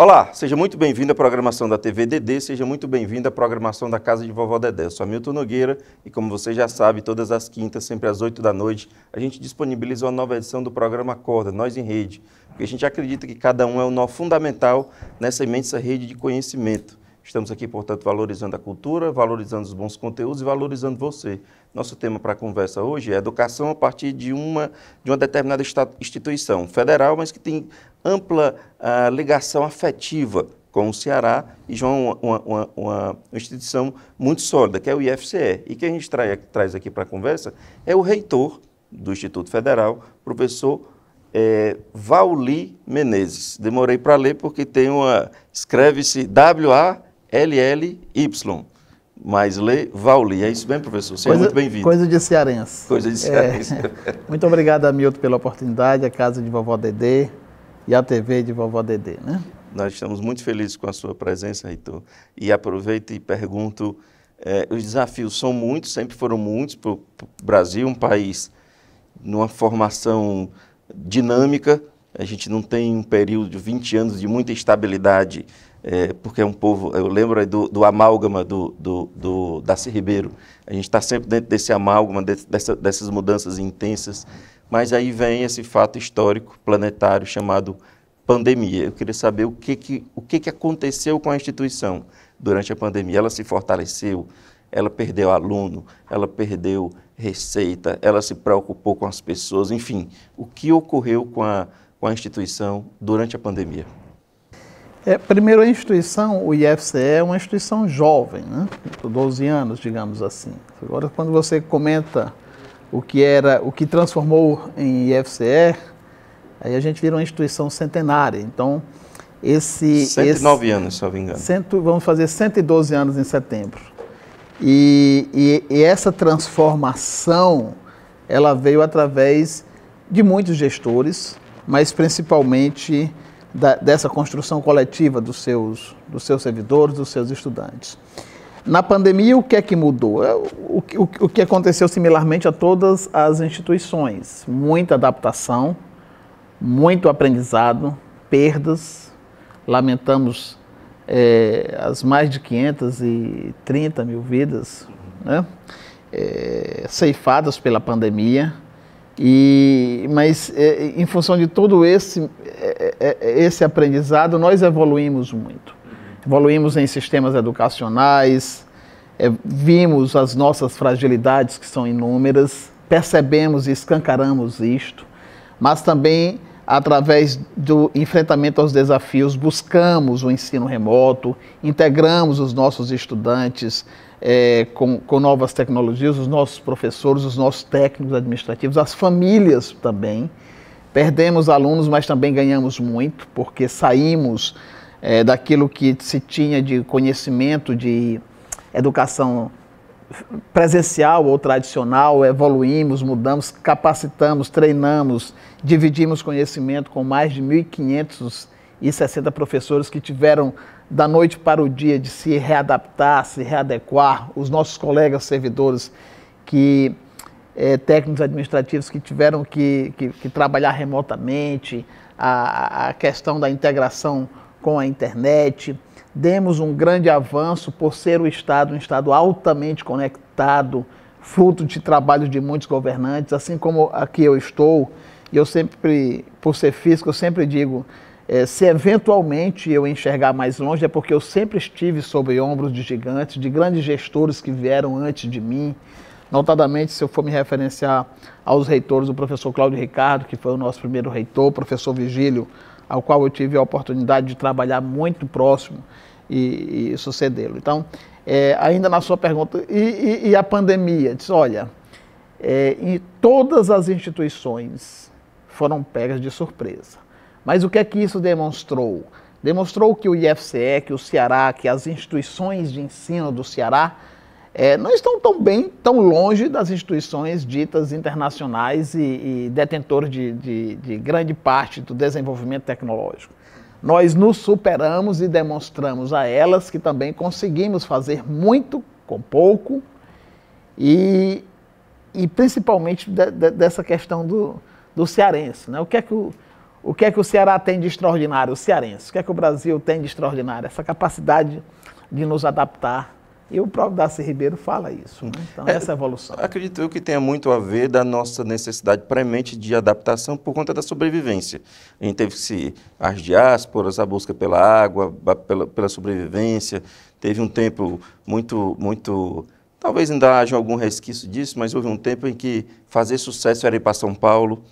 Olá, seja muito bem-vindo à programação da TV DD, seja muito bem-vindo à programação da Casa de Vovó Dedé. Eu sou Hamilton Nogueira e, como você já sabe, todas as quintas, sempre às 8 da noite, a gente disponibiliza uma nova edição do programa Acorda, Nós em Rede, porque a gente acredita que cada um é um nó fundamental nessa imensa rede de conhecimento. Estamos aqui, portanto, valorizando a cultura, valorizando os bons conteúdos e valorizando você. Nosso tema para a conversa hoje é educação a partir de uma, de uma determinada instituição federal, mas que tem ampla uh, ligação afetiva com o Ceará e já uma, uma, uma, instituição muito sólida, que é o IFCE. E quem a gente trai, traz aqui para a conversa é o reitor do Instituto Federal, professor é, Vauli Menezes. Demorei para ler porque tem uma. escreve-se W-A L-L-Y. lê Vauli. É isso bem, professor? Seja coisa, muito bem-vindo. Coisa de cearense. Coisa de é. cearense. É. muito obrigado, Hamilton, pela oportunidade, a Casa de Vovó Dedê e a TV de Vovó Dedê, né? Nós estamos muito felizes com a sua presença, Heitor. E aproveito e pergunto, é, os desafios são muitos, sempre foram muitos para o Brasil, um país numa formação dinâmica, a gente não tem um período de 20 anos de muita estabilidade é, porque é um povo, eu lembro do, do amálgama do, do, do Darcy Ribeiro, a gente está sempre dentro desse amálgama, dessa, dessas mudanças intensas, mas aí vem esse fato histórico planetário chamado pandemia. Eu queria saber o que, que, o que, que aconteceu com a instituição durante a pandemia. Ela se fortaleceu, ela perdeu aluno, ela perdeu receita, ela se preocupou com as pessoas, enfim, o que ocorreu com a, com a instituição durante a pandemia? É, primeiro, a instituição, o IFCE, é uma instituição jovem, né? 12 anos, digamos assim. Agora, quando você comenta o que era, o que transformou em IFCE, aí a gente vira uma instituição centenária. Então, esse... 109 esse, anos, se eu não me engano. Cento, vamos fazer 112 anos em setembro. E, e, e essa transformação, ela veio através de muitos gestores, mas principalmente da, dessa construção coletiva dos seus, dos seus servidores, dos seus estudantes. Na pandemia, o que é que mudou? É, o, o, o que aconteceu similarmente a todas as instituições? Muita adaptação, muito aprendizado, perdas. Lamentamos é, as mais de 530 mil vidas né? é, ceifadas pela pandemia. E, mas é, em função de todo esse é, é esse aprendizado, nós evoluímos muito. Evoluímos em sistemas educacionais, é, vimos as nossas fragilidades, que são inúmeras, percebemos e escancaramos isto, mas também através do enfrentamento aos desafios, buscamos o ensino remoto, integramos os nossos estudantes é, com, com, novas tecnologias, os nossos professores, os nossos técnicos administrativos, as famílias também. Perdemos alunos, mas também ganhamos muito, porque saímos é, daquilo que se tinha de conhecimento de educação presencial ou tradicional, evoluímos, mudamos, capacitamos, treinamos, dividimos conhecimento com mais de 1.560 professores que tiveram da noite para o dia de se readaptar, se readequar, os nossos colegas servidores que é, técnicos administrativos que tiveram que, que, que trabalhar remotamente, a, a, questão da integração com a internet. Demos um grande avanço por ser o Estado um Estado altamente conectado, fruto de trabalho de muitos governantes, assim como aqui eu estou, e eu sempre, por ser físico, eu sempre digo, é, se eventualmente eu enxergar mais longe, é porque eu sempre estive sobre ombros de gigantes, de grandes gestores que vieram antes de mim, Notadamente, se eu for me referenciar aos reitores, o professor Cláudio Ricardo, que foi o nosso primeiro reitor, o professor Vigílio, ao qual eu tive a oportunidade de trabalhar muito próximo e, e sucedê-lo. Então, é, ainda na sua pergunta, e, e, e a pandemia? Diz, olha, é, em todas as instituições foram pegas de surpresa. Mas o que é que isso demonstrou? Demonstrou que o IFCE, que o Ceará, que as instituições de ensino do Ceará é, não estão tão bem, tão longe das instituições ditas internacionais e, e detentoras de, de, de grande parte do desenvolvimento tecnológico. Nós nos superamos e demonstramos a elas que também conseguimos fazer muito com pouco e, e principalmente de, de, dessa questão do, do cearense. Né? O, que é que o, o que é que o Ceará tem de extraordinário, o cearense? O que é que o Brasil tem de extraordinário? Essa capacidade de nos adaptar e o próprio Darcy Ribeiro fala isso. Né? Então, é, essa evolução. Acredito eu que tenha muito a ver da nossa necessidade premente de adaptação por conta da sobrevivência. A gente teve que se, as diásporas, a busca pela água, pela, pela sobrevivência. Teve um tempo muito, muito Talvez ainda haja algum resquício disso, mas houve um tempo em que fazer sucesso era ir para São Paulo,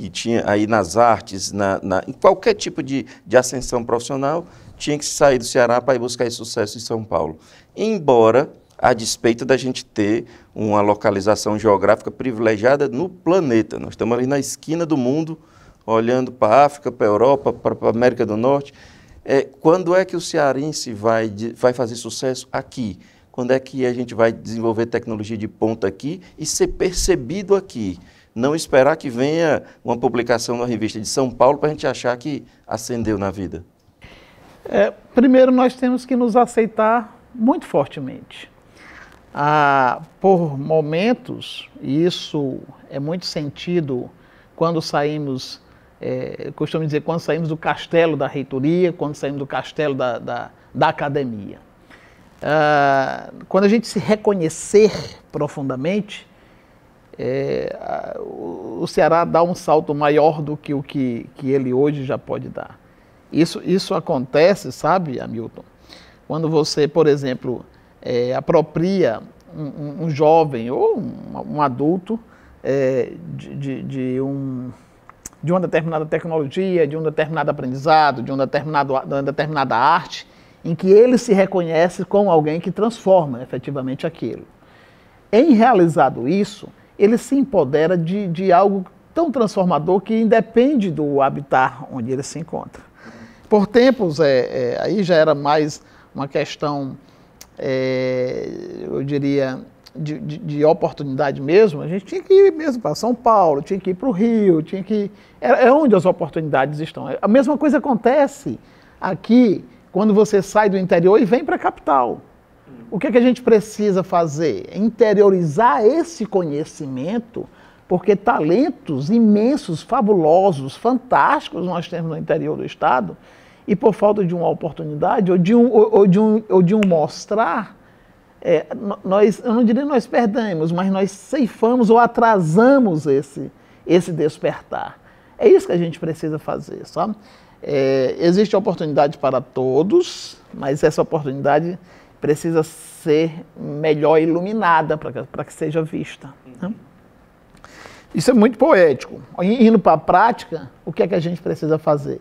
e tinha aí nas artes, na, na em qualquer tipo de, de ascensão profissional, tinha que sair do Ceará para ir buscar esse sucesso em São Paulo. Embora, a despeito da gente ter uma localização geográfica privilegiada no planeta, nós estamos ali na esquina do mundo, olhando para a África, para a Europa, para a América do Norte. É, quando é que o cearense vai, vai fazer sucesso aqui? Quando é que a gente vai desenvolver tecnologia de ponta aqui e ser percebido aqui? Não esperar que venha uma publicação na revista de São Paulo para a gente achar que acendeu na vida. É, primeiro, nós temos que nos aceitar muito fortemente. Ah, por momentos, e isso é muito sentido quando saímos, é, costumo dizer, quando saímos do castelo da reitoria, quando saímos do castelo da, da, da academia. Ah, quando a gente se reconhecer profundamente, é, o Ceará dá um salto maior do que o que, que ele hoje já pode dar. Isso, isso acontece, sabe, Hamilton? Quando você, por exemplo, é, apropria um, um, jovem ou um, um adulto é, de, de, de, um, de uma determinada tecnologia, de um determinado aprendizado, de, um determinado, de uma determinada arte, em que ele se reconhece como alguém que transforma efetivamente aquilo. Em realizado isso, ele se empodera de, de algo tão transformador que independe do habitat onde ele se encontra. Por tempos, é, é, aí já era mais uma questão, é, eu diria, de, de, de, oportunidade mesmo. A gente tinha que ir mesmo para São Paulo, tinha que ir para o Rio, tinha que. é, é onde as oportunidades estão. A mesma coisa acontece aqui quando você sai do interior e vem para a capital. O que, é que a gente precisa fazer? É interiorizar esse conhecimento, porque talentos imensos, fabulosos, fantásticos nós temos no interior do Estado, e por falta de uma oportunidade ou de um, ou, ou de um, ou de um mostrar, é, nós, eu não diria nós perdemos, mas nós ceifamos ou atrasamos esse, esse despertar. É isso que a gente precisa fazer, sabe? É, existe oportunidade para todos, mas essa oportunidade precisa ser melhor iluminada para que, que seja vista. Né? Isso é muito poético. Indo para a prática, o que é que a gente precisa fazer?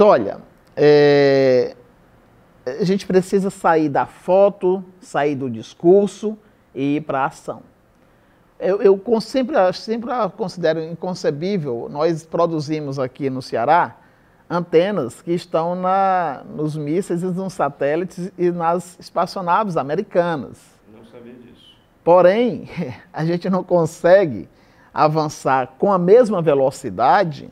olha, é, a gente precisa sair da foto, sair do discurso e ir para a ação. Eu, eu sempre, sempre considero inconcebível, nós produzimos aqui no Ceará antenas que estão na, nos mísseis e nos satélites e nas espaçonaves americanas. Não sabia disso. Porém, a gente não consegue avançar com a mesma velocidade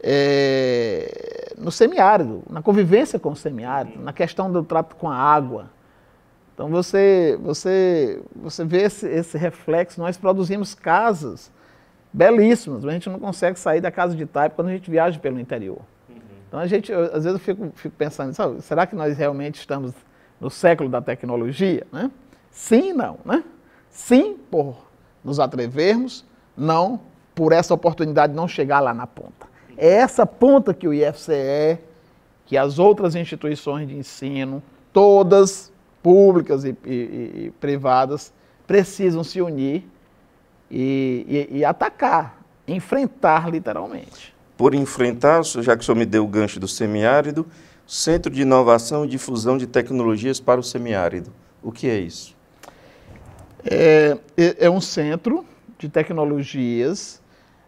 é, no semiárido, na convivência com o semiárido, na questão do trato com a água. Então você, você, você vê esse, esse reflexo, nós produzimos casas belíssimas, mas a gente não consegue sair da casa de Taipa quando a gente viaja pelo interior. Então a gente, eu, às vezes eu fico, fico pensando, sabe, será que nós realmente estamos no século da tecnologia? Né? Sim e não. Né? Sim por nos atrevermos, não por essa oportunidade de não chegar lá na ponta. É essa ponta que o IFCE, que as outras instituições de ensino, todas públicas e, e, e privadas, precisam se unir e, e atacar, enfrentar literalmente por enfrentar, já que o senhor me deu o gancho do semiárido, Centro de Inovação e Difusão de Tecnologias para o Semiárido. O que é isso? É, é, é um centro de tecnologias,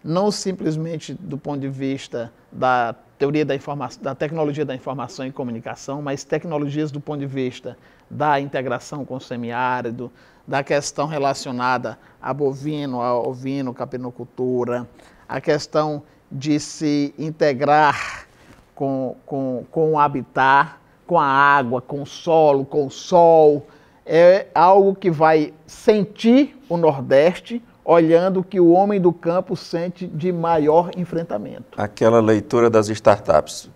não simplesmente do ponto de vista da teoria da informação, da tecnologia da informação e comunicação, mas tecnologias do ponto de vista da integração com o semiárido, da questão relacionada a bovino, a ovino, capinocultura, a questão de se integrar com, com, com o habitat, com a água, com o solo, com o sol. É algo que vai sentir o Nordeste olhando o que o homem do campo sente de maior enfrentamento. Aquela leitura das startups,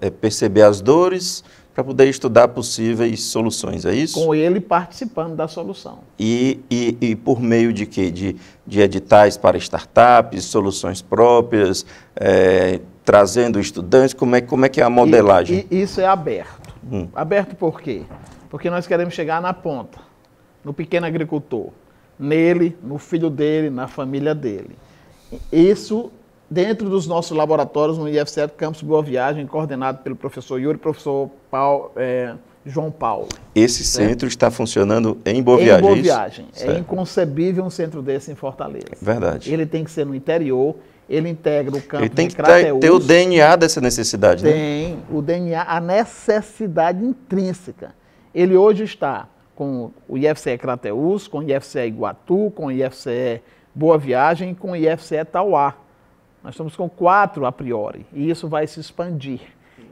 é, é perceber as dores, para poder estudar possíveis soluções, é isso? Com ele participando da solução. E, e, e por meio de quê? De, de editais para startups, soluções próprias, é, trazendo estudantes, como é, como é que é a modelagem? E, isso é aberto. Hum. Aberto por quê? Porque nós queremos chegar na ponta, no pequeno agricultor, nele, no filho dele, na família dele. Isso dentro dos nossos laboratórios no IFCE Campus Boa Viagem, coordenado pelo professor Yuri e professor Paulo, é, João Paulo. Esse certo? centro está funcionando em Boa em Viagem? Em Boa Viagem. É, é inconcebível um centro desse em Fortaleza. É verdade. Ele tem que ser no interior, ele integra o campo ele tem que ter o DNA dessa necessidade, tem né? Tem o DNA, a necessidade intrínseca. Ele hoje está com o IFCE Crateus, com o IFCE Iguatu, com o IFCE Boa Viagem, com o IFCE Tauá. Nós estamos com quatro a priori, e isso vai se expandir.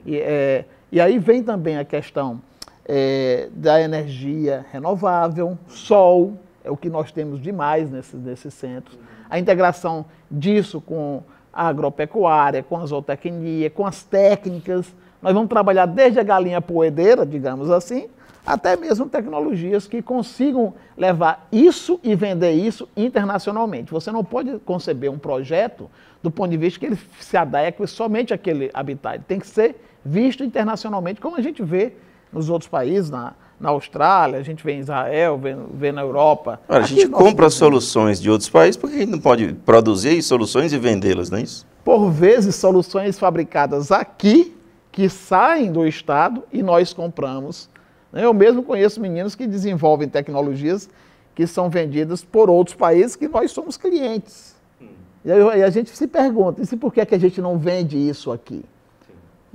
E, é, e aí vem também a questão é, da energia renovável, sol, é o que nós temos demais nesses nesse centros. A integração disso com a agropecuária, com a zootecnia, com as técnicas. Nós vamos trabalhar desde a galinha poedeira, digamos assim, até mesmo tecnologias que consigam levar isso e vender isso internacionalmente. Você não pode conceber um projeto do ponto de vista que ele se adeque somente àquele habitat. Ele tem que ser visto internacionalmente, como a gente vê nos outros países, na, na Austrália, a gente vê em Israel, vê, vê na Europa. Olha, a gente compra país. soluções de outros países porque a gente não pode produzir soluções e vendê-las, não é isso? Por vezes, soluções fabricadas aqui que saem do Estado e nós compramos. Né? Eu mesmo conheço meninos que desenvolvem tecnologias que são vendidas por outros países que nós somos clientes. E a gente se pergunta, e por que, é que a gente não vende isso aqui?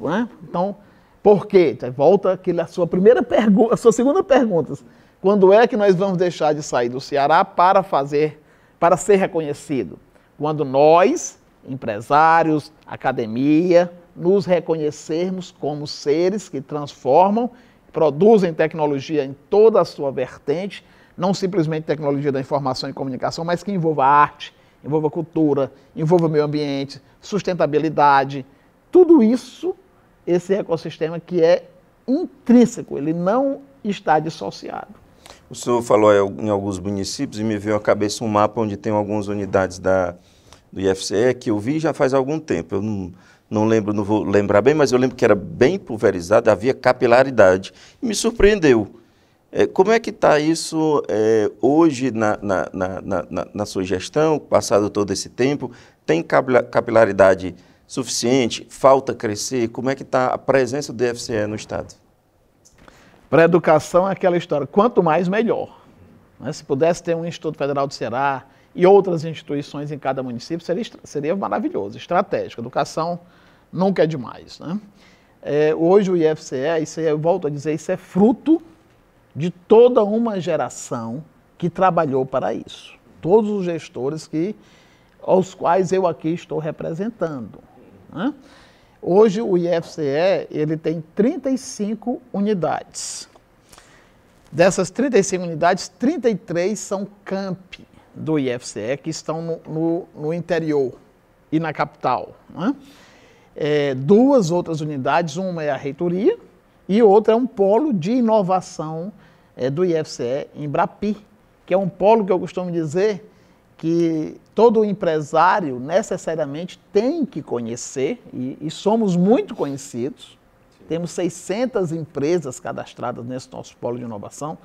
É? Então, por quê? Então, volta à sua primeira pergunta, a sua segunda pergunta. Quando é que nós vamos deixar de sair do Ceará para fazer, para ser reconhecido? Quando nós, empresários, academia, nos reconhecermos como seres que transformam, produzem tecnologia em toda a sua vertente, não simplesmente tecnologia da informação e comunicação, mas que envolva arte, envolva cultura, envolva meio ambiente, sustentabilidade. Tudo isso, esse ecossistema que é intrínseco, ele não está dissociado. O senhor falou em alguns municípios e me veio à cabeça um mapa onde tem algumas unidades da, do IFCE que eu vi já faz algum tempo. Eu não, não lembro, não vou lembrar bem, mas eu lembro que era bem pulverizado, havia capilaridade. E me surpreendeu é, como é que está isso é, hoje na, na, na, na, sua gestão, passado todo esse tempo? Tem capilaridade suficiente? Falta crescer? Como é que está a presença do DFCE no Estado? Para a educação é aquela história, quanto mais melhor. Né? Se pudesse ter um Instituto Federal do Ceará e outras instituições em cada município, seria, seria maravilhoso, estratégico. Educação nunca é demais. Né? É, hoje o IFCE, isso eu volto a dizer, isso é fruto de toda uma geração que trabalhou para isso. Todos os gestores que, aos quais eu aqui estou representando. Né? Hoje o IFCE ele tem 35 unidades. Dessas 35 unidades, 33 são camp do IFCE, que estão no, no, no interior e na capital. Né? É, duas outras unidades, uma é a reitoria, e outro é um polo de inovação é, do IFCE em Brapi, que é um polo que eu costumo dizer que todo empresário necessariamente tem que conhecer, e, e somos muito conhecidos. Temos 600 empresas cadastradas nesse nosso polo de inovação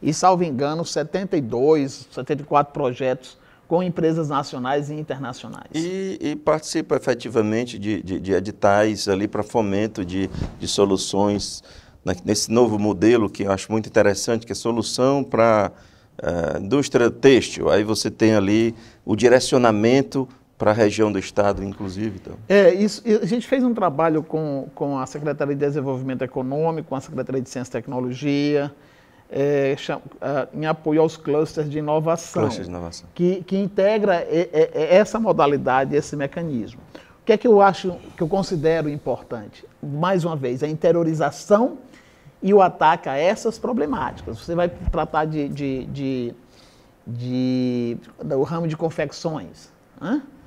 e, salvo engano, 72, 74 projetos com empresas nacionais e internacionais. E, e participa efetivamente de, de, de editais ali para fomento de, de soluções na, nesse novo modelo que eu acho muito interessante, que é solução para uh, eh, indústria têxtil. Aí você tem ali o direcionamento para a região do estado, inclusive. Então. É, isso, a gente fez um trabalho com, com a Secretaria de Desenvolvimento Econômico, com a Secretaria de Ciência e Tecnologia, é, em apoio aos clusters de inovação, clusters de inovação. Que, que integra essa modalidade, esse mecanismo. O que é que eu acho, que eu considero importante? Mais uma vez, a interiorização e o ataque a essas problemáticas. Você vai tratar de, de, de, de do ramo de confecções,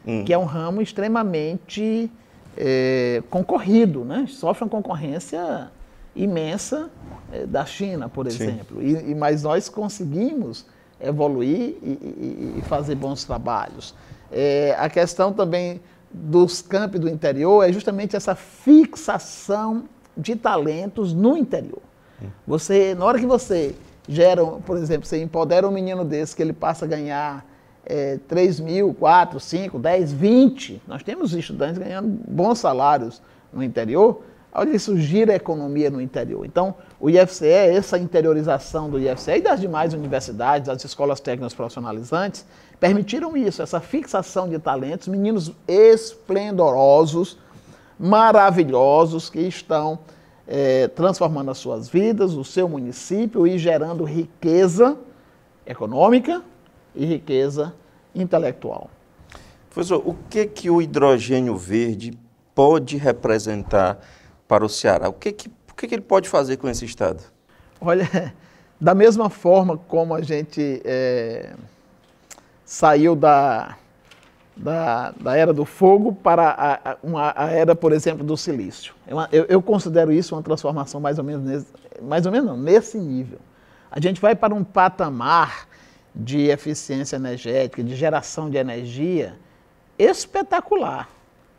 hum. que é um ramo extremamente é, concorrido, né? sofre uma concorrência imensa eh, da China, por exemplo. E, e, mas nós conseguimos evoluir e, e fazer bons trabalhos. É, a questão também dos campos do interior é justamente essa fixação de talentos no interior. Você, na hora que você gera, por exemplo, você empodera um menino desse que ele passa a ganhar é, eh, 3 mil, 4, 5, 10, 20. Nós temos estudantes ganhando bons salários no interior onde isso gira a economia no interior. Então, o IFCE, essa interiorização do IFCE e das demais universidades, das escolas técnicas profissionalizantes, permitiram isso, essa fixação de talentos, meninos esplendorosos, maravilhosos, que estão é, transformando as suas vidas, o seu município e gerando riqueza econômica e riqueza intelectual. Professor, o que, é que o hidrogênio verde pode representar para o Ceará. O que, que, o que, que ele pode fazer com esse Estado? Olha, da mesma forma como a gente é, saiu da, da, da, era do fogo para a, a, uma, a era, por exemplo, do silício. Eu, eu, considero isso uma transformação mais ou menos nesse, mais ou menos não, nesse nível. A gente vai para um patamar de eficiência energética, de geração de energia espetacular,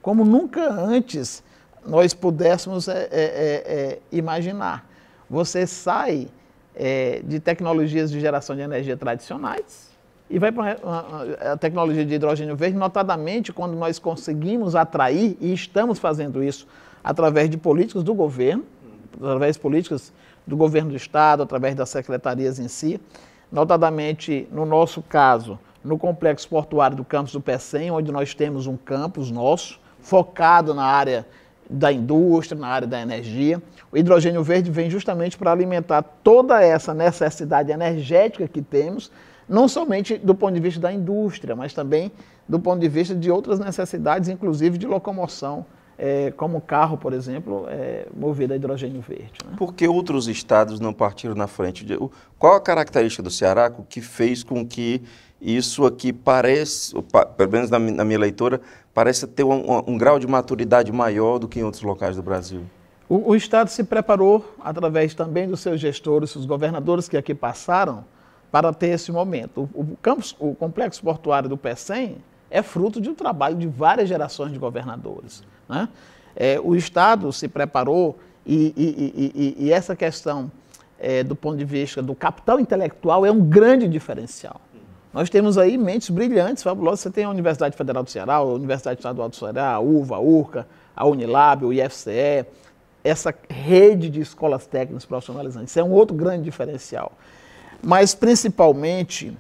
como nunca antes nós pudéssemos é é, é, é, imaginar. Você sai é, de tecnologias de geração de energia tradicionais e vai para a tecnologia de hidrogênio verde, notadamente quando nós conseguimos atrair, e estamos fazendo isso através de políticas do governo, através de políticas do governo do estado, através das secretarias em si, notadamente no nosso caso, no complexo portuário do campus do PECEM, onde nós temos um campus nosso, focado na área da indústria, na área da energia. O hidrogênio verde vem justamente para alimentar toda essa necessidade energética que temos, não somente do ponto de vista da indústria, mas também do ponto de vista de outras necessidades, inclusive de locomoção, é, como o carro, por exemplo, é, movido a hidrogênio verde. Né? Por que outros estados não partiram na frente? Qual a característica do Ceará que fez com que isso aqui parece, pelo menos na, minha leitura, parece ter um, um, grau de maturidade maior do que em outros locais do Brasil. O, o Estado se preparou, através também dos seus gestores, os governadores que aqui passaram, para ter esse momento. O, o, campus, o complexo portuário do PECEM é fruto de um trabalho de várias gerações de governadores. Né? É, o Estado se preparou e, e, e, e essa questão é, do ponto de vista do capital intelectual é um grande diferencial. Nós temos aí mentes brilhantes, fabulosas. Você tem a Universidade Federal do Ceará, a Universidade Estadual do Ceará, a UVA, a URCA, a Unilab, o IFCE, essa rede de escolas técnicas profissionalizantes. Isso é um outro grande diferencial. Mas, principalmente,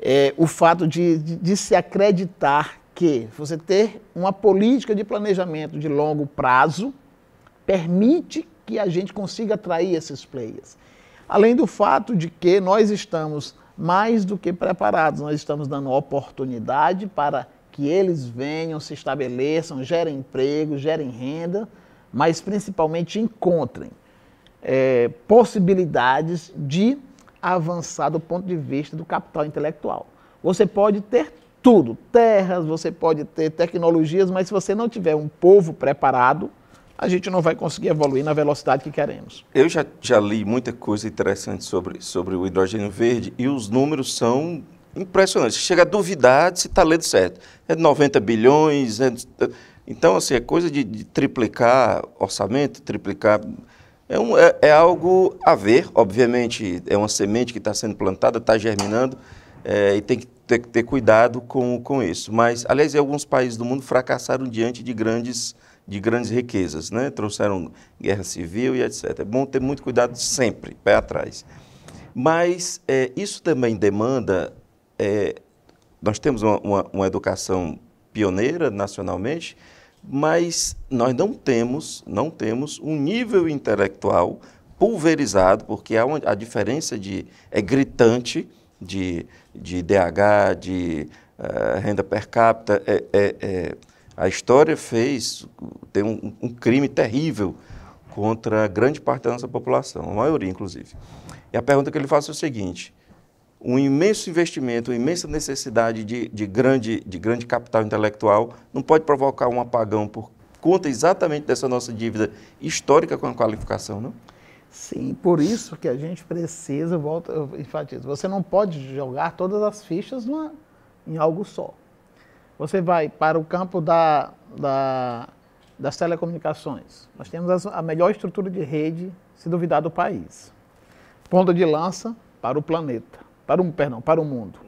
é, o fato de, de, de se acreditar que você ter uma política de planejamento de longo prazo permite que a gente consiga atrair esses players. Além do fato de que nós estamos mais do que preparados. Nós estamos dando oportunidade para que eles venham, se estabeleçam, gerem emprego, gerem renda, mas principalmente encontrem é, possibilidades de avançar do ponto de vista do capital intelectual. Você pode ter tudo, terras, você pode ter tecnologias, mas se você não tiver um povo preparado, a gente não vai conseguir evoluir na velocidade que queremos. Eu já, já li muita coisa interessante sobre, sobre o hidrogênio verde e os números são impressionantes. Chega a duvidar se está lendo certo. É 90 bilhões, é... Então, assim, é coisa de, de, triplicar orçamento, triplicar. É, um, é, é, algo a ver, obviamente, é uma semente que está sendo plantada, está germinando, é, e tem que ter, ter, cuidado com, com isso. Mas, aliás, alguns países do mundo fracassaram diante de grandes de grandes riquezas, né? trouxeram guerra civil e etc. É bom ter muito cuidado sempre, pé atrás. Mas é, isso também demanda. É, nós temos uma, uma, uma educação pioneira nacionalmente, mas nós não temos, não temos um nível intelectual pulverizado, porque há uma, a diferença de é gritante de, de DH, de uh, renda per capita, é, é, é a história fez, tem um, um crime terrível contra grande parte da nossa população, a maioria, inclusive. E a pergunta que ele faz é o seguinte, um imenso investimento, uma imensa necessidade de, de, grande, de grande capital intelectual não pode provocar um apagão por conta exatamente dessa nossa dívida histórica com a qualificação, não? Sim, por isso que a gente precisa, volta, enfatizo, você não pode jogar todas as fichas numa, em algo só. Você vai para o campo da, da, das telecomunicações. Nós temos as, a melhor estrutura de rede, se duvidar, do país. Ponta de lança para o planeta, para o, perdão, para o mundo.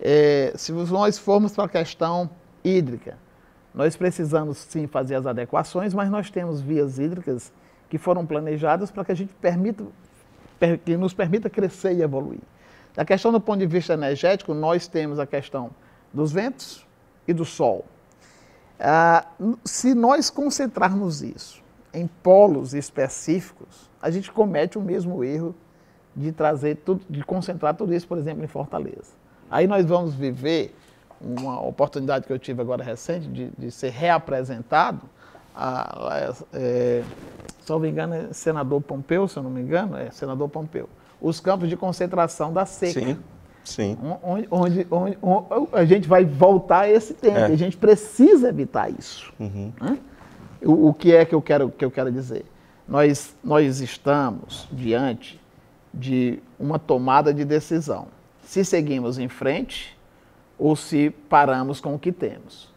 É, se nós formos para a questão hídrica, nós precisamos sim fazer as adequações, mas nós temos vias hídricas que foram planejadas para que a gente permita, que nos permita crescer e evoluir. Da questão do ponto de vista energético, nós temos a questão dos ventos, e do Sol. Ah, se nós concentrarmos isso em polos específicos, a gente comete o mesmo erro de trazer tudo, de concentrar tudo isso, por exemplo, em Fortaleza. Aí nós vamos viver uma oportunidade que eu tive agora recente de, de ser reapresentado, a, é, se não me engano, é senador Pompeu, se eu não me engano, é senador Pompeu, os campos de concentração da seca. Sim. Sim. Onde, onde, onde, onde, a gente vai voltar a esse tempo. É. A gente precisa evitar isso. Uhum. Né? O, o, que é que eu quero, que eu quero dizer? Nós, nós estamos diante de uma tomada de decisão. Se seguimos em frente ou se paramos com o que temos.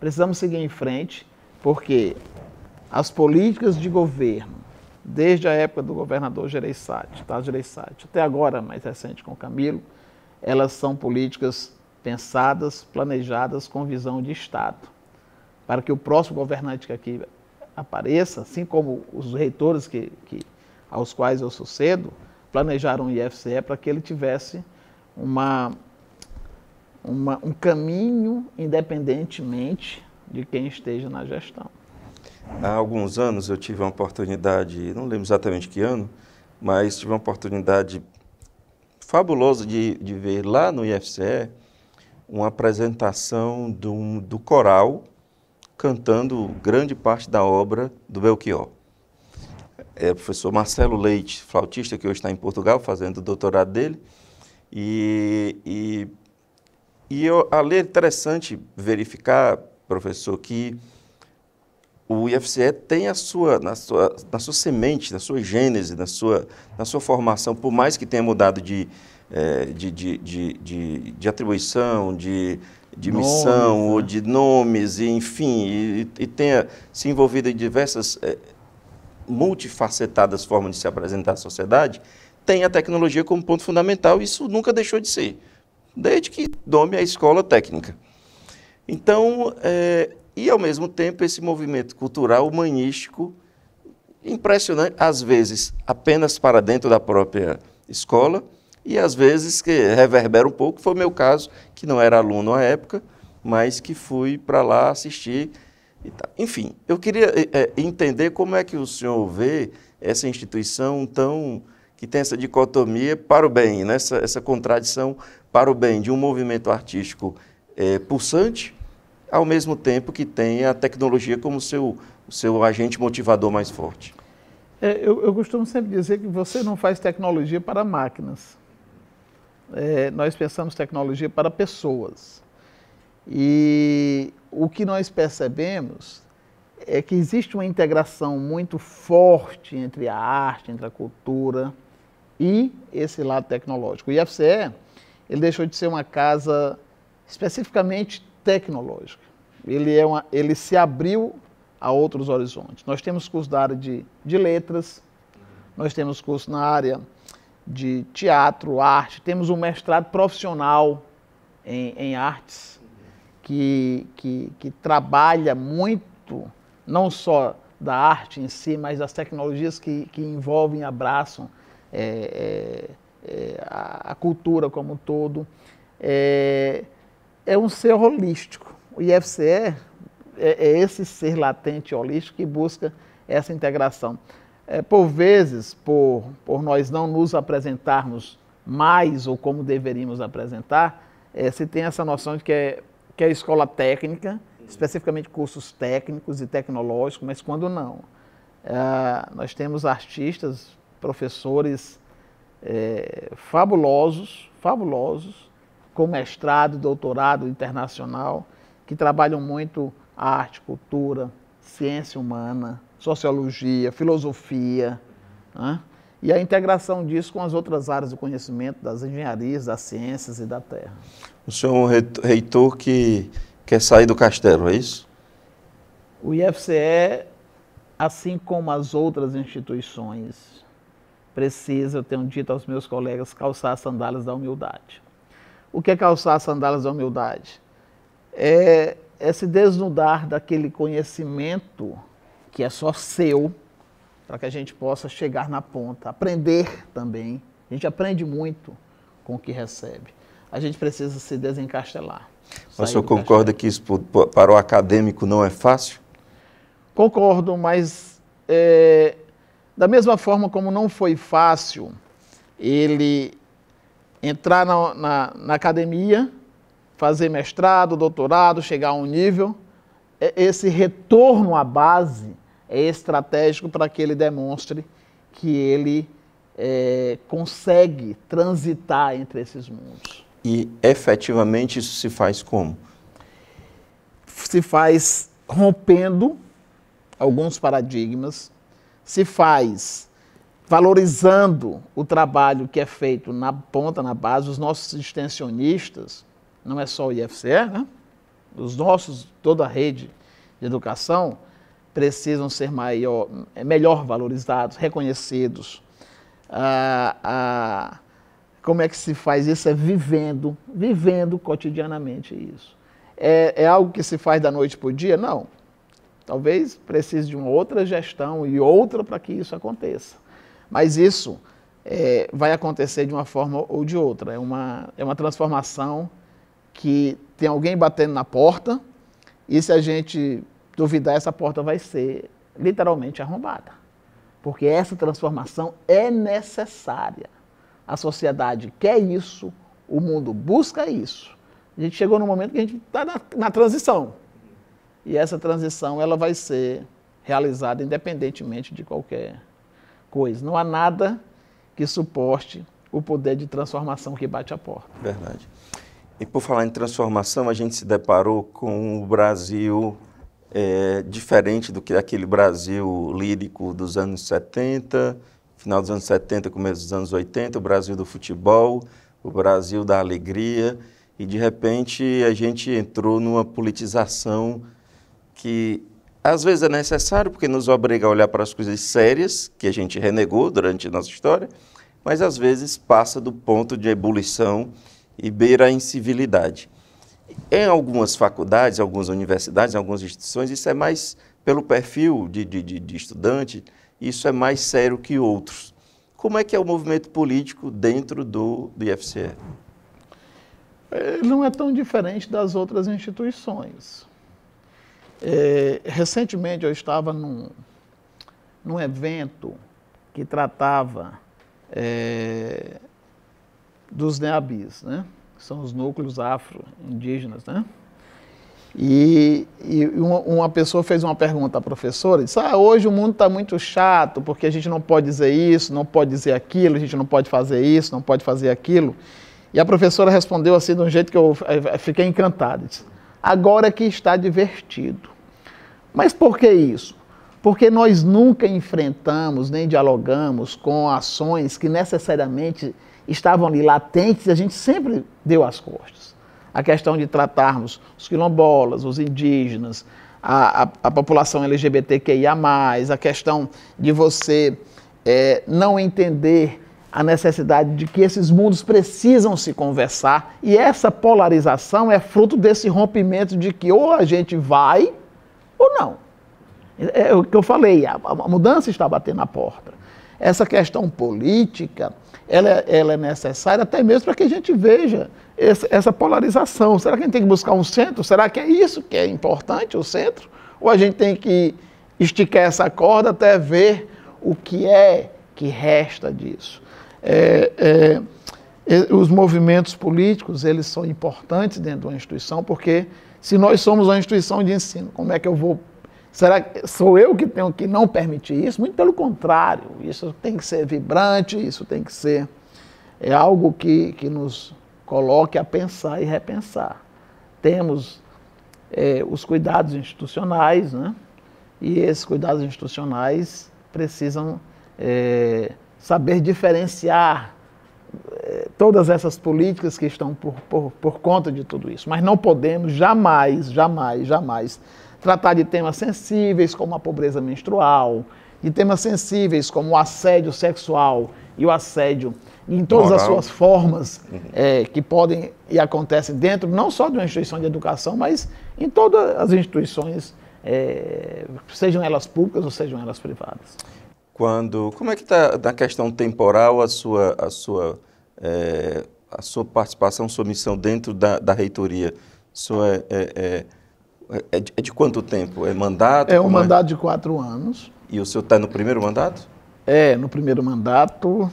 Precisamos seguir em frente porque as políticas de governo, desde a época do governador Gereissati, tá? Gereissati até agora, mais recente com Camilo, elas são políticas pensadas, planejadas com visão de Estado, para que o próximo governante que aqui apareça, assim como os reitores que, que aos quais eu sucedo, planejaram o IFCE para que ele tivesse uma, uma, um caminho independentemente de quem esteja na gestão. Há alguns anos eu tive uma oportunidade, não lembro exatamente que ano, mas tive uma oportunidade fabuloso de, de ver lá no IFCE uma apresentação do, do coral cantando grande parte da obra do Belchior. É o professor Marcelo Leite, flautista, que hoje está em Portugal fazendo o doutorado dele. E, e, e eu, ali é interessante verificar, professor, que o IFCE tem a sua, na, sua, na sua semente, na sua gênese, na sua, na sua formação, por mais que tenha mudado de, eh, de, de, de, de, atribuição, de, de missão, né? ou de nomes, e, enfim, e, e, tenha se envolvido em diversas é, multifacetadas formas de se apresentar à sociedade, tem a tecnologia como ponto fundamental, e isso nunca deixou de ser, desde que nome a escola técnica. Então, é, e, ao mesmo tempo, esse movimento cultural humanístico impressionante, às vezes apenas para dentro da própria escola e às vezes que reverbera um pouco, foi o meu caso, que não era aluno à época, mas que fui para lá assistir. Enfim, eu queria é, entender como é que o senhor vê essa instituição tão que tem essa dicotomia para o bem, né? essa, essa contradição para o bem de um movimento artístico é, pulsante ao mesmo tempo que tem a tecnologia como seu, seu agente motivador mais forte. É, eu, eu, costumo sempre dizer que você não faz tecnologia para máquinas. É, nós pensamos tecnologia para pessoas. E o que nós percebemos é que existe uma integração muito forte entre a arte, entre a cultura e esse lado tecnológico. O IFCE, ele deixou de ser uma casa especificamente tecnológica. Ele, é uma, ele se abriu a outros horizontes. Nós temos curso da área de, de letras, nós temos curso na área de teatro, arte, temos um mestrado profissional em, em artes, que, que, que trabalha muito, não só da arte em si, mas das tecnologias que, que envolvem e abraçam é, é, é, a, a, cultura como um todo. É, é um ser holístico. O IFCE é, é esse ser latente holístico que busca essa integração. É, por vezes, por, por nós não nos apresentarmos mais ou como deveríamos apresentar, é, se tem essa noção de que é, que é escola técnica, especificamente cursos técnicos e tecnológicos, mas quando não. É, nós temos artistas, professores é, fabulosos, fabulosos, com mestrado, doutorado internacional, que trabalham muito arte, cultura, ciência humana, sociologia, filosofia, né? e a integração disso com as outras áreas do conhecimento, das engenharias, das ciências e da terra. O senhor é um reitor que quer sair do castelo, é isso? O IFCE, assim como as outras instituições, precisa, eu tenho dito aos meus colegas, calçar as sandálias da humildade. O que é calçar as sandálias da humildade? É, é se desnudar daquele conhecimento que é só seu, para que a gente possa chegar na ponta. Aprender também. A gente aprende muito com o que recebe. A gente precisa se desencastelar. O senhor concorda castelo. que isso para o acadêmico não é fácil? Concordo, mas é, da mesma forma como não foi fácil ele entrar na, na, na academia, fazer mestrado, doutorado, chegar a um nível, é esse retorno à base é estratégico para que ele demonstre que ele é, consegue transitar entre esses mundos. E efetivamente isso se faz como? Se faz rompendo alguns paradigmas, se faz valorizando o trabalho que é feito na ponta, na base, os nossos extensionistas, não é só o IFCE, né? Os nossos, toda a rede de educação, precisam ser maior, é melhor valorizados, reconhecidos. Ah, ah, como é que se faz isso? É vivendo, vivendo cotidianamente isso. É, é algo que se faz da noite para o dia? Não. Talvez precise de uma outra gestão e outra para que isso aconteça. Mas isso é, vai acontecer de uma forma ou de outra. É uma, é uma transformação que tem alguém batendo na porta e se a gente duvidar, essa porta vai ser literalmente arrombada. Porque essa transformação é necessária. A sociedade quer isso, o mundo busca isso. A gente chegou no momento que a gente está na, na, transição. E essa transição ela vai ser realizada independentemente de qualquer coisa. Não há nada que suporte o poder de transformação que bate a porta. Verdade. E por falar em transformação, a gente se deparou com o um Brasil é, diferente do que aquele Brasil lírico dos anos 70, final dos anos 70, começo dos anos 80, o Brasil do futebol, o Brasil da alegria, e de repente a gente entrou numa politização que às vezes é necessário, porque nos obriga a olhar para as coisas sérias, que a gente renegou durante a nossa história, mas às vezes passa do ponto de ebulição e beira a incivilidade. Em algumas faculdades, algumas universidades, algumas instituições, isso é mais pelo perfil de, de, de, estudante, isso é mais sério que outros. Como é que é o movimento político dentro do, do IFCE? É, não é tão diferente das outras instituições. É, recentemente eu estava num, num evento que tratava é, dos neabis, né? que são os núcleos afro-indígenas. Né? E, e uma, uma, pessoa fez uma pergunta à professora, disse, ah, hoje o mundo está muito chato, porque a gente não pode dizer isso, não pode dizer aquilo, a gente não pode fazer isso, não pode fazer aquilo. E a professora respondeu assim, de um jeito que eu eh, fiquei encantado, disse, agora é que está divertido. Mas por que isso? Porque nós nunca enfrentamos nem dialogamos com ações que necessariamente estavam ali latentes e a gente sempre deu as costas. A questão de tratarmos os quilombolas, os indígenas, a, a, a população LGBTQIA, a questão de você é, não entender a necessidade de que esses mundos precisam se conversar e essa polarização é fruto desse rompimento de que ou a gente vai ou não. É, é o que eu falei, a, a mudança está batendo na porta. Essa questão política, ela, é, ela é necessária até mesmo para que a gente veja essa, essa polarização. Será que a gente tem que buscar um centro? Será que é isso que é importante, o centro? Ou a gente tem que esticar essa corda até ver o que é que resta disso? É, é, os movimentos políticos, eles são importantes dentro de uma instituição porque se nós somos uma instituição de ensino, como é que eu vou. Será que sou eu que tenho que não permitir isso? Muito pelo contrário, isso tem que ser vibrante, isso tem que ser. É algo que, que nos coloque a pensar e repensar. Temos é, os cuidados institucionais, né? e esses cuidados institucionais precisam é, saber diferenciar todas essas políticas que estão por, por, por conta de tudo isso. Mas não podemos jamais, jamais, jamais tratar de temas sensíveis como a pobreza menstrual, de temas sensíveis como o assédio sexual e o assédio em todas Moral. as suas formas uhum. é, que podem e acontecem dentro não só de uma instituição de educação, mas em todas as instituições, é, sejam elas públicas ou sejam elas privadas quando como é que está na questão temporal a sua a sua é, a sua participação, sua missão dentro da, da reitoria? Sua é, é, é, de, é, é, de, quanto tempo? É mandato? É um é? mandato de quatro anos. E o senhor está no primeiro mandato? É, no primeiro mandato.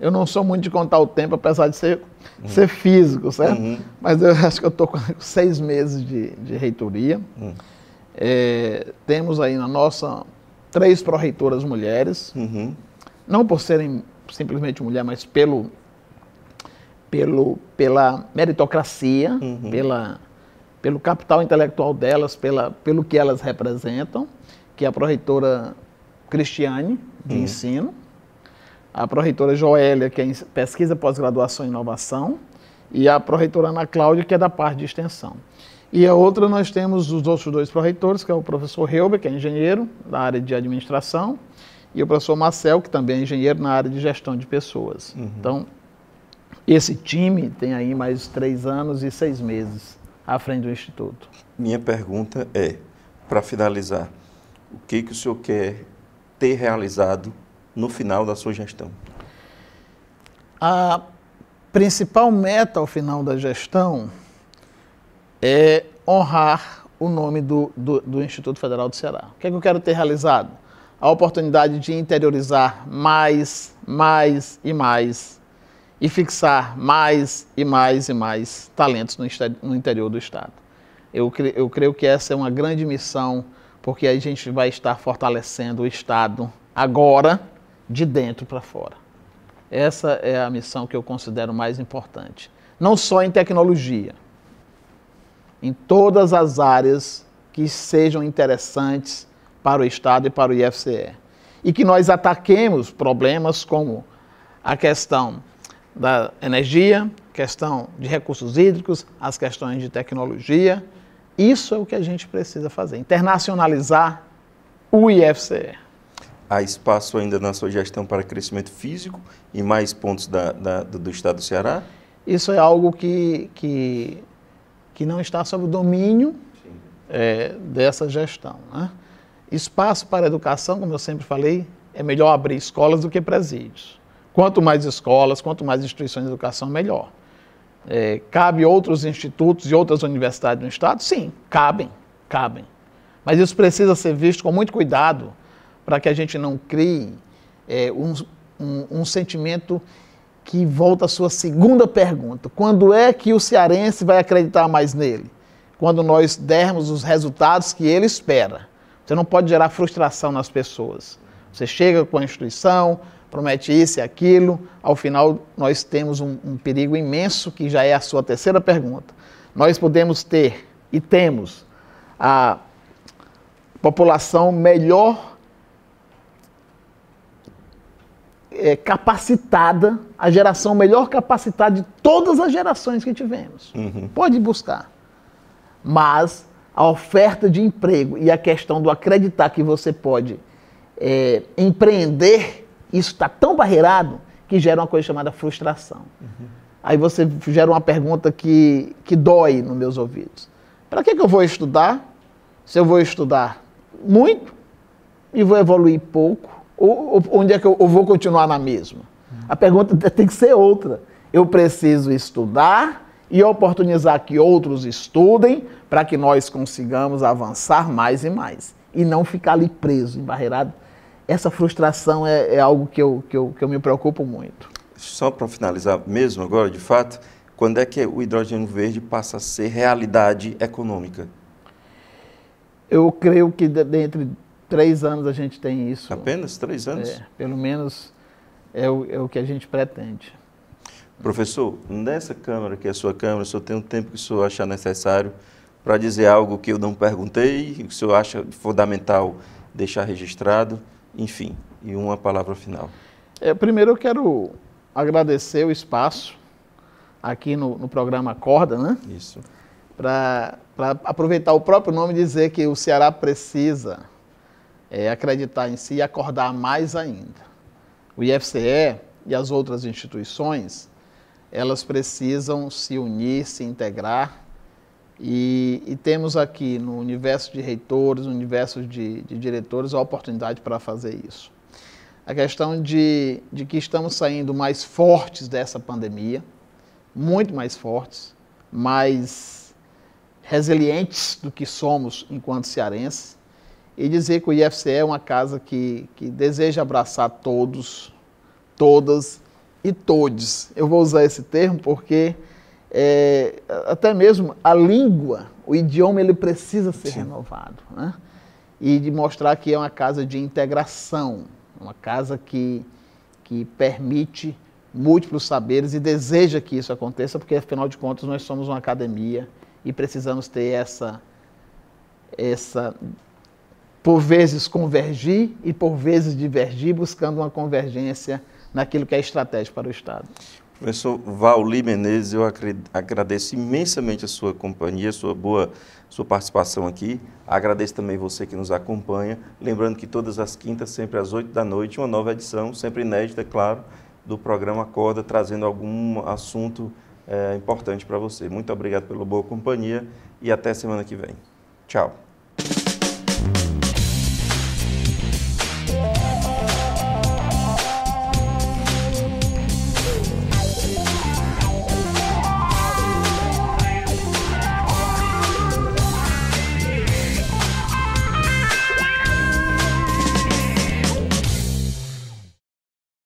Eu não sou muito de contar o tempo, apesar de ser, uhum. ser físico, certo? Uhum. Mas eu acho que eu estou com seis meses de, de reitoria. Uhum. Eh, temos aí na nossa três pró-reitoras mulheres, uhum. não por serem simplesmente mulher, mas pelo, pelo, pela meritocracia, uhum. pela, pelo capital intelectual delas, pela, pelo que elas representam, que é a pró-reitora Cristiane, de uhum. ensino, a pró-reitora Joélia, que é em pesquisa, pós-graduação e inovação, e a pró-reitora Ana Cláudia, que é da parte de extensão. E a outra nós temos os outros dois pró-reitores, que é o professor Helber, que é engenheiro da área de administração, e o professor Marcel, que também é engenheiro na área de gestão de pessoas. Uhum. Então, esse time tem aí mais três anos e seis meses à frente do Instituto. Minha pergunta é, para finalizar, o que, que o senhor quer ter realizado no final da sua gestão? A principal meta ao final da gestão é honrar o nome do, do, do Instituto Federal do Ceará. O que, é que eu quero ter realizado? A oportunidade de interiorizar mais, mais e mais e fixar mais e mais e mais talentos no, no interior do Estado. Eu, cre eu creio que essa é uma grande missão, porque a gente vai estar fortalecendo o Estado agora, de dentro para fora. Essa é a missão que eu considero mais importante. Não só em tecnologia, em todas as áreas que sejam interessantes para o Estado e para o IFCE. E que nós ataquemos problemas como a questão da energia, questão de recursos hídricos, as questões de tecnologia. Isso é o que a gente precisa fazer, internacionalizar o IFCE. Há espaço ainda na sua gestão para crescimento físico e mais pontos da, da, do estado do Ceará? Isso é algo que, que que não está sob o domínio é, dessa gestão. Né? Espaço para educação, como eu sempre falei, é melhor abrir escolas do que presídios. Quanto mais escolas, quanto mais instituições de educação, melhor. É, cabe outros institutos e outras universidades no Estado? Sim, cabem, cabem. Mas isso precisa ser visto com muito cuidado para que a gente não crie é, um, um, um sentimento que volta à sua segunda pergunta. Quando é que o cearense vai acreditar mais nele? Quando nós dermos os resultados que ele espera. Você não pode gerar frustração nas pessoas. Você chega com a instituição, promete isso e aquilo, ao final nós temos um, um perigo imenso, que já é a sua terceira pergunta. Nós podemos ter e temos a população melhor é, capacitada, a geração melhor capacitada de todas as gerações que tivemos. Uhum. Pode buscar. Mas a oferta de emprego e a questão do acreditar que você pode é, empreender, isso está tão barreirado que gera uma coisa chamada frustração. Uhum. Aí você gera uma pergunta que, que dói nos meus ouvidos. Para que, que eu vou estudar? Se eu vou estudar muito e vou evoluir pouco, ou, ou, onde é que eu, vou continuar na mesma? A pergunta é, tem que ser outra. Eu preciso estudar e oportunizar que outros estudem para que nós consigamos avançar mais e mais. E não ficar ali preso, embarreirado. Essa frustração é, é algo que eu, que, eu, que eu me preocupo muito. Só para finalizar mesmo agora, de fato, quando é que o hidrogênio verde passa a ser realidade econômica? Eu creio que dentro três anos a gente tem isso. Apenas três anos? É, pelo menos é o, é o que a gente pretende. Professor, nessa câmara que é a sua câmara, senhor tem um tempo que o senhor achar necessário para dizer algo que eu não perguntei, que o senhor acha fundamental deixar registrado, enfim, e uma palavra final. É, primeiro eu quero agradecer o espaço aqui no, no programa Acorda, né? Isso. Para aproveitar o próprio nome e dizer que o Ceará precisa é, acreditar em si e acordar mais ainda. O IFCE e as outras instituições, elas precisam se unir, se integrar e, e, temos aqui no universo de reitores, no universo de, de diretores, a oportunidade para fazer isso. A questão de, de, que estamos saindo mais fortes dessa pandemia, muito mais fortes, mais resilientes do que somos enquanto cearenses e dizer que o IFCE é uma casa que, que deseja abraçar todos, todas e todes. Eu vou usar esse termo porque é, até mesmo a língua, o idioma, ele precisa ser Sim. renovado. Né? E de mostrar que é uma casa de integração, uma casa que, que permite múltiplos saberes e deseja que isso aconteça, porque afinal de contas nós somos uma academia e precisamos ter essa, essa por vezes convergir e por vezes divergir, buscando uma convergência naquilo que é estratégia para o Estado. Professor Vauli Menezes, eu agradeço imensamente a sua companhia, a sua boa sua participação aqui. Agradeço também você que nos acompanha. Lembrando que todas as quintas, sempre às oito da noite, uma nova edição, sempre inédita, é claro, do programa Acorda, trazendo algum assunto é, importante para você. Muito obrigado pela boa companhia e até semana que vem. Tchau.